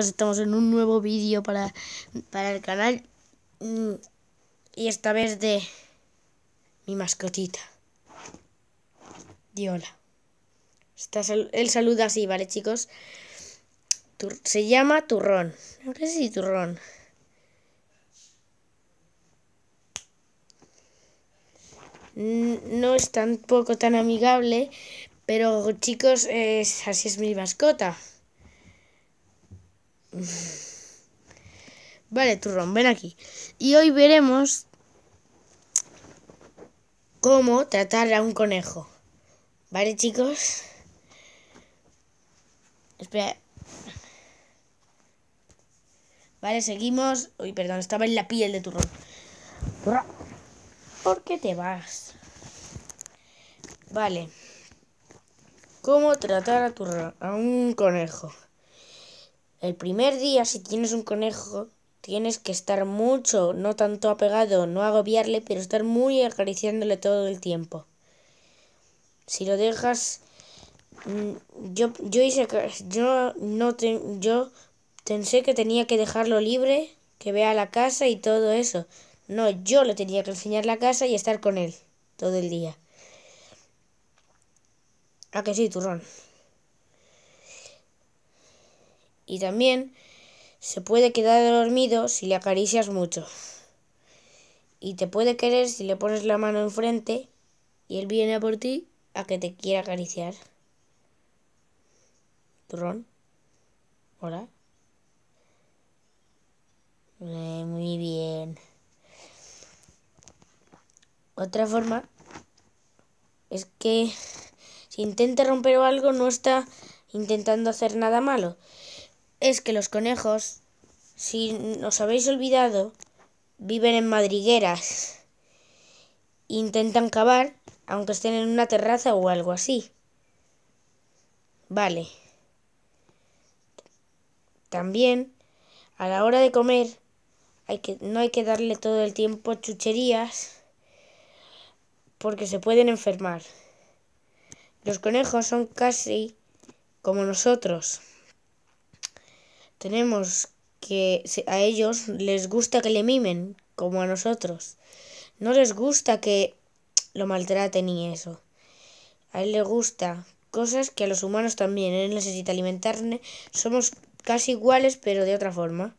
estamos en un nuevo vídeo para, para el canal mm, y esta vez de mi mascotita Diola Está El él saluda así, ¿vale chicos? se llama Turrón no sé si Turrón mm, no es tampoco tan amigable pero chicos así es mi mascota Vale, turrón, ven aquí. Y hoy veremos cómo tratar a un conejo. ¿Vale, chicos? Espera. Vale, seguimos. Uy, perdón, estaba en la piel de turrón. ¿Por qué te vas? Vale. ¿Cómo tratar a, turrón, a un conejo? El primer día, si tienes un conejo, tienes que estar mucho, no tanto apegado, no agobiarle, pero estar muy acariciándole todo el tiempo. Si lo dejas, mm, yo, yo hice, yo no te, yo pensé que tenía que dejarlo libre, que vea la casa y todo eso. No, yo le tenía que enseñar la casa y estar con él todo el día. ¿A que sí, turrón? y también se puede quedar dormido si le acaricias mucho. Y te puede querer si le pones la mano enfrente y él viene a por ti a que te quiera acariciar. Turrón. Hola. Eh, muy bien. Otra forma es que si intenta romper algo no está intentando hacer nada malo, es que los conejos, si os habéis olvidado, viven en madrigueras. Intentan cavar, aunque estén en una terraza o algo así. Vale. También, a la hora de comer, hay que, no hay que darle todo el tiempo chucherías porque se pueden enfermar. Los conejos son casi como nosotros. Tenemos que a ellos les gusta que le mimen, como a nosotros. No les gusta que lo maltraten y eso. A él le gusta cosas que a los humanos también. Él necesita alimentarse. Somos casi iguales, pero de otra forma.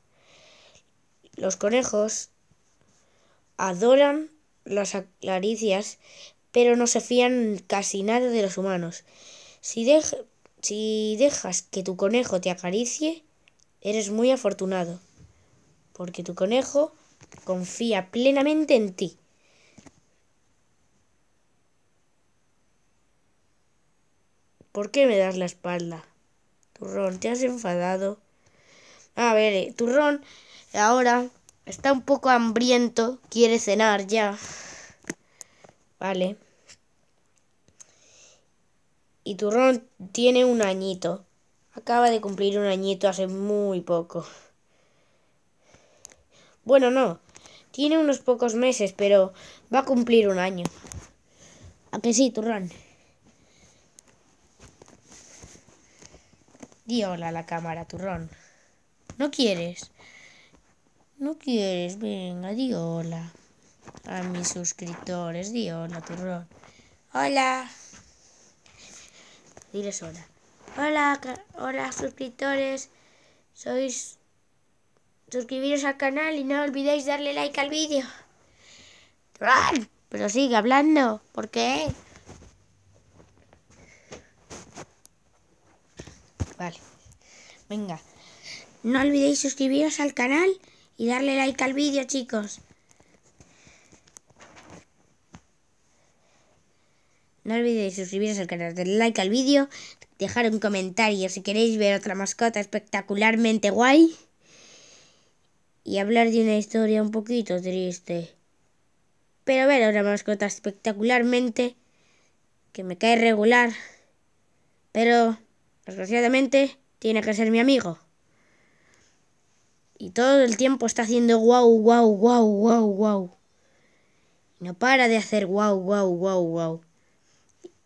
Los conejos adoran las acaricias, pero no se fían casi nada de los humanos. Si, si dejas que tu conejo te acaricie, Eres muy afortunado, porque tu conejo confía plenamente en ti. ¿Por qué me das la espalda? Turrón, ¿te has enfadado? A ver, eh, Turrón ahora está un poco hambriento, quiere cenar ya. Vale. Y Turrón tiene un añito. Acaba de cumplir un añito hace muy poco. Bueno, no. Tiene unos pocos meses, pero va a cumplir un año. ¿A sí, Turrón? Di hola a la cámara, Turrón. ¿No quieres? ¿No quieres? Venga, di hola. A mis suscriptores, di hola, Turrón. Hola. Diles hola. Hola, hola suscriptores. Sois suscribiros al canal y no olvidéis darle like al vídeo. Pero sigue hablando, ¿por qué? Vale. Venga. No olvidéis suscribiros al canal y darle like al vídeo, chicos. No olvidéis suscribiros al canal, darle like al vídeo, dejar un comentario si queréis ver otra mascota espectacularmente guay y hablar de una historia un poquito triste. Pero ver una mascota espectacularmente que me cae regular, pero desgraciadamente tiene que ser mi amigo. Y todo el tiempo está haciendo guau, wow wow wow wow No para de hacer guau, guau, wow guau.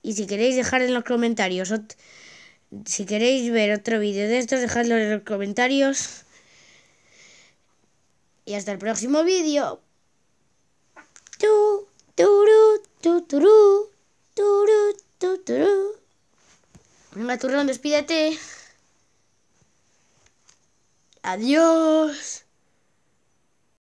Y si queréis dejar en los comentarios, si queréis ver otro vídeo de estos, dejadlo en los comentarios. Y hasta el próximo vídeo. Tu, turu, tu, Venga, turrón, despídete. Adiós.